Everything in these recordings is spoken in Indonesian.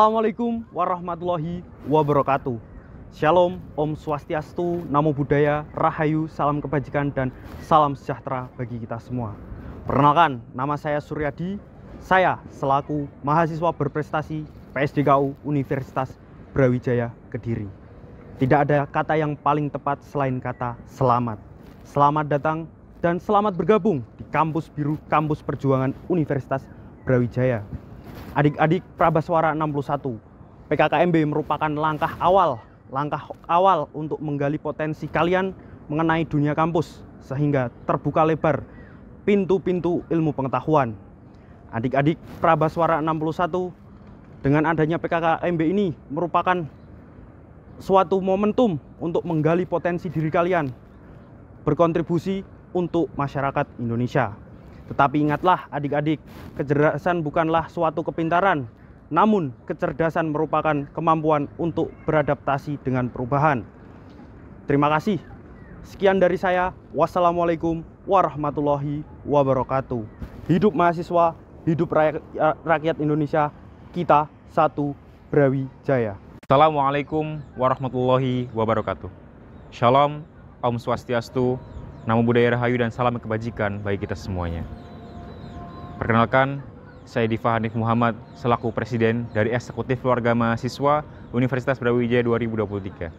Assalamualaikum warahmatullahi wabarakatuh. Shalom, Om Swastiastu, Namo Buddhaya, Rahayu, salam kebajikan dan salam sejahtera bagi kita semua. Perkenalkan, nama saya Suryadi. Saya selaku mahasiswa berprestasi PSDKU Universitas Brawijaya Kediri. Tidak ada kata yang paling tepat selain kata selamat. Selamat datang dan selamat bergabung di Kampus Biru Kampus Perjuangan Universitas Brawijaya adik-adik Prabaswara 61. PKKMB merupakan langkah awal, langkah awal untuk menggali potensi kalian mengenai dunia kampus sehingga terbuka lebar pintu-pintu ilmu pengetahuan. Adik-adik Prabaswara 61 dengan adanya PKKMB ini merupakan suatu momentum untuk menggali potensi diri kalian berkontribusi untuk masyarakat Indonesia. Tetapi ingatlah adik-adik, kecerdasan bukanlah suatu kepintaran, namun kecerdasan merupakan kemampuan untuk beradaptasi dengan perubahan. Terima kasih. Sekian dari saya. Wassalamualaikum warahmatullahi wabarakatuh. Hidup mahasiswa, hidup rakyat Indonesia, kita satu Brawijaya. Assalamualaikum warahmatullahi wabarakatuh. Shalom, Om Swastiastu, Namo Buddhaya Rahayu dan salam kebajikan bagi kita semuanya. Perkenalkan, saya Diva Hanif Muhammad, selaku Presiden dari Eksekutif Keluarga Mahasiswa Universitas Brawijaya 2023.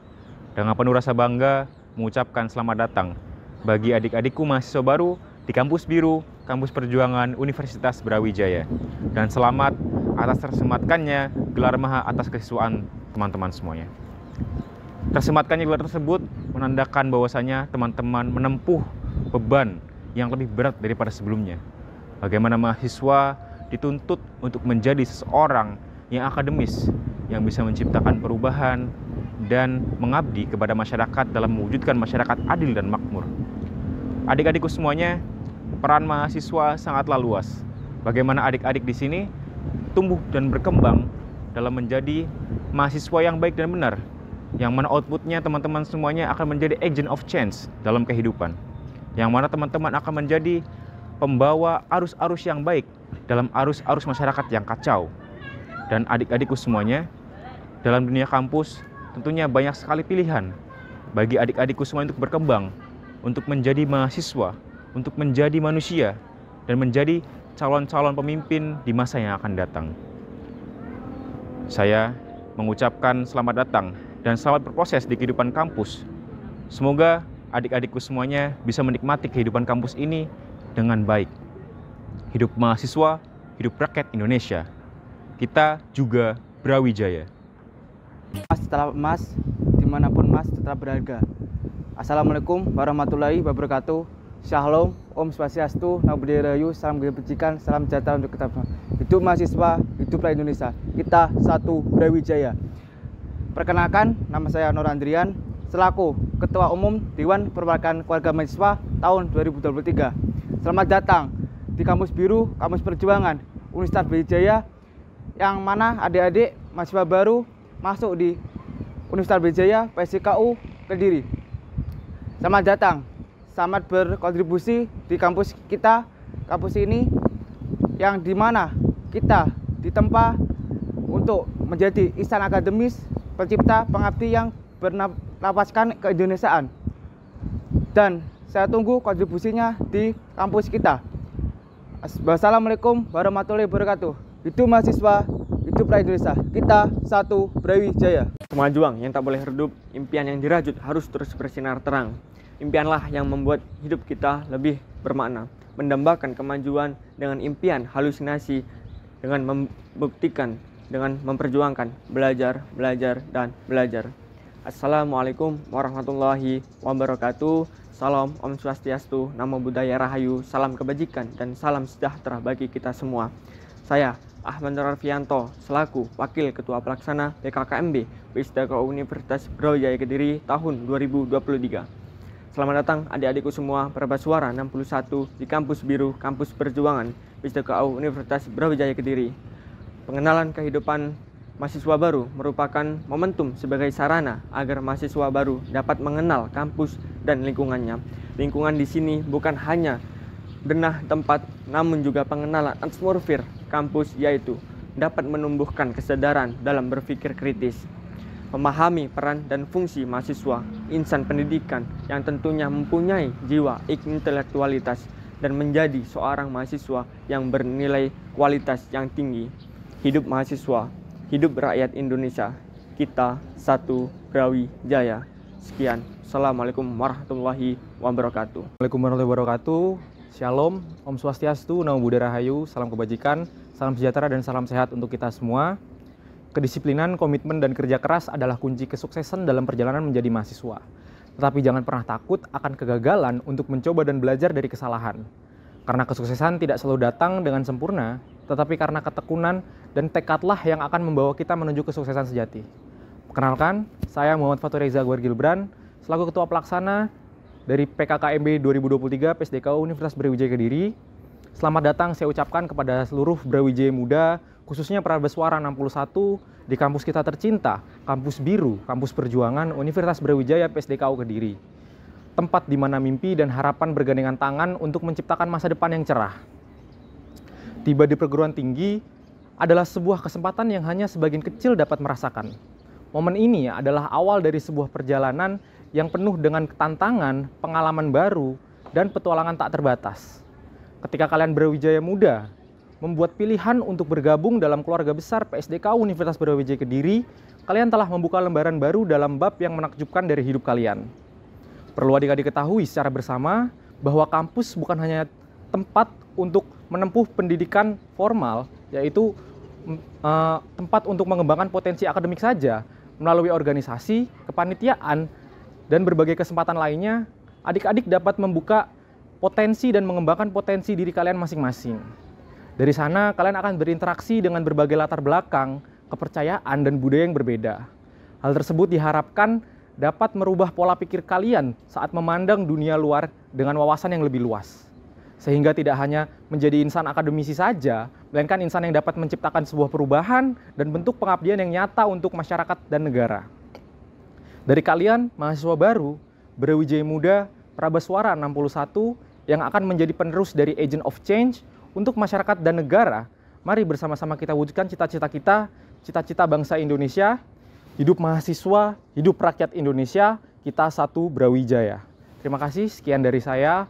Dengan penuh rasa bangga, mengucapkan selamat datang bagi adik-adikku mahasiswa baru di Kampus Biru, Kampus Perjuangan Universitas Brawijaya. Dan selamat atas tersematkannya gelar maha atas kesiswaan teman-teman semuanya. Tersematkannya gelar tersebut menandakan bahwasanya teman-teman menempuh beban yang lebih berat daripada sebelumnya. Bagaimana mahasiswa dituntut untuk menjadi seseorang yang akademis, yang bisa menciptakan perubahan dan mengabdi kepada masyarakat dalam mewujudkan masyarakat adil dan makmur. Adik-adikku semuanya, peran mahasiswa sangatlah luas. Bagaimana adik-adik di sini tumbuh dan berkembang dalam menjadi mahasiswa yang baik dan benar yang mana outputnya teman-teman semuanya akan menjadi agent of change dalam kehidupan. Yang mana teman-teman akan menjadi pembawa arus-arus yang baik dalam arus-arus masyarakat yang kacau. Dan adik-adikku semuanya, dalam dunia kampus tentunya banyak sekali pilihan bagi adik-adikku semua untuk berkembang, untuk menjadi mahasiswa, untuk menjadi manusia, dan menjadi calon-calon pemimpin di masa yang akan datang. Saya mengucapkan selamat datang dan selamat berproses di kehidupan kampus. Semoga adik-adikku semuanya bisa menikmati kehidupan kampus ini dengan baik. Hidup mahasiswa, hidup rakyat Indonesia. Kita juga Brawijaya. Mas tetap emas, dimanapun mas tetap berharga. Assalamualaikum warahmatullahi wabarakatuh. Shalom, Om Swastiastu, Nabi Rayu, Salam Kebajikan, Salam Jatah untuk kita Hidup mahasiswa, hiduplah Indonesia. Kita satu Brawijaya. Perkenalkan, nama saya Nur Andrian, selaku Ketua Umum Dewan Perwakilan Keluarga Mahasiswa tahun 2023. Selamat datang di Kampus Biru, Kampus Perjuangan, Universitas Brawijaya, yang mana adik-adik mahasiswa baru masuk di Universitas Brawijaya, PSKU, Kediri. Selamat datang, selamat berkontribusi di kampus kita, kampus ini, yang dimana kita ditempa untuk menjadi istana akademis pencipta pengabdi yang bernapaskan keindonesiaan. Dan saya tunggu kontribusinya di kampus kita. Wassalamualaikum warahmatullahi wabarakatuh. Itu mahasiswa, itu pra Indonesia. Kita satu Brawijaya. Kemajuan yang tak boleh redup, impian yang dirajut harus terus bersinar terang. Impianlah yang membuat hidup kita lebih bermakna. Mendambakan kemajuan dengan impian halusinasi dengan membuktikan dengan memperjuangkan belajar, belajar, dan belajar. Assalamualaikum warahmatullahi wabarakatuh. Salam Om Swastiastu, Namo Buddhaya Rahayu, salam kebajikan dan salam sejahtera bagi kita semua. Saya Ahmad Rarfianto selaku Wakil Ketua Pelaksana BKKMB Wisdaka Universitas Brawijaya Kediri tahun 2023. Selamat datang adik-adikku semua Perba Suara 61 di Kampus Biru Kampus Perjuangan Wisdaka Universitas Brawijaya Kediri. Pengenalan kehidupan mahasiswa baru merupakan momentum sebagai sarana agar mahasiswa baru dapat mengenal kampus dan lingkungannya. Lingkungan di sini bukan hanya denah tempat, namun juga pengenalan atmosfer kampus yaitu dapat menumbuhkan kesadaran dalam berpikir kritis, memahami peran dan fungsi mahasiswa, insan pendidikan yang tentunya mempunyai jiwa intelektualitas dan menjadi seorang mahasiswa yang bernilai kualitas yang tinggi. Hidup mahasiswa, hidup rakyat Indonesia. Kita satu Brawi Jaya. Sekian. Assalamualaikum warahmatullahi wabarakatuh. Waalaikumsalam warahmatullahi wabarakatuh. Shalom, Om Swastiastu, Namo buddhaya Rahayu, salam kebajikan, salam sejahtera dan salam sehat untuk kita semua. Kedisiplinan, komitmen, dan kerja keras adalah kunci kesuksesan dalam perjalanan menjadi mahasiswa. Tetapi jangan pernah takut akan kegagalan untuk mencoba dan belajar dari kesalahan. Karena kesuksesan tidak selalu datang dengan sempurna, tetapi karena ketekunan dan tekadlah yang akan membawa kita menuju kesuksesan sejati. Perkenalkan, saya Muhammad Fatur Reza Guar Gilbran, selaku Ketua Pelaksana dari PKKMB 2023 PSDKU Universitas Brawijaya Kediri. Selamat datang saya ucapkan kepada seluruh Brawijaya muda, khususnya para bersuara 61 di kampus kita tercinta, Kampus Biru, Kampus Perjuangan Universitas Brawijaya PSDKU Kediri. Tempat di mana mimpi dan harapan bergandengan tangan untuk menciptakan masa depan yang cerah. Tiba di perguruan tinggi adalah sebuah kesempatan yang hanya sebagian kecil dapat merasakan. Momen ini adalah awal dari sebuah perjalanan yang penuh dengan tantangan, pengalaman baru, dan petualangan tak terbatas. Ketika kalian berwijaya muda, membuat pilihan untuk bergabung dalam keluarga besar PSDK Universitas Brawijaya Kediri, kalian telah membuka lembaran baru dalam bab yang menakjubkan dari hidup kalian. Perlu adik-adik ketahui secara bersama bahwa kampus bukan hanya tempat untuk menempuh pendidikan formal, yaitu uh, tempat untuk mengembangkan potensi akademik saja melalui organisasi, kepanitiaan, dan berbagai kesempatan lainnya. Adik-adik dapat membuka potensi dan mengembangkan potensi diri kalian masing-masing. Dari sana, kalian akan berinteraksi dengan berbagai latar belakang, kepercayaan, dan budaya yang berbeda. Hal tersebut diharapkan dapat merubah pola pikir kalian saat memandang dunia luar dengan wawasan yang lebih luas sehingga tidak hanya menjadi insan akademisi saja, melainkan insan yang dapat menciptakan sebuah perubahan dan bentuk pengabdian yang nyata untuk masyarakat dan negara. Dari kalian, mahasiswa baru, Brawijaya Muda, Prabaswara 61, yang akan menjadi penerus dari Agent of Change untuk masyarakat dan negara, mari bersama-sama kita wujudkan cita-cita kita, cita-cita bangsa Indonesia, hidup mahasiswa, hidup rakyat Indonesia, kita satu Brawijaya. Terima kasih, sekian dari saya.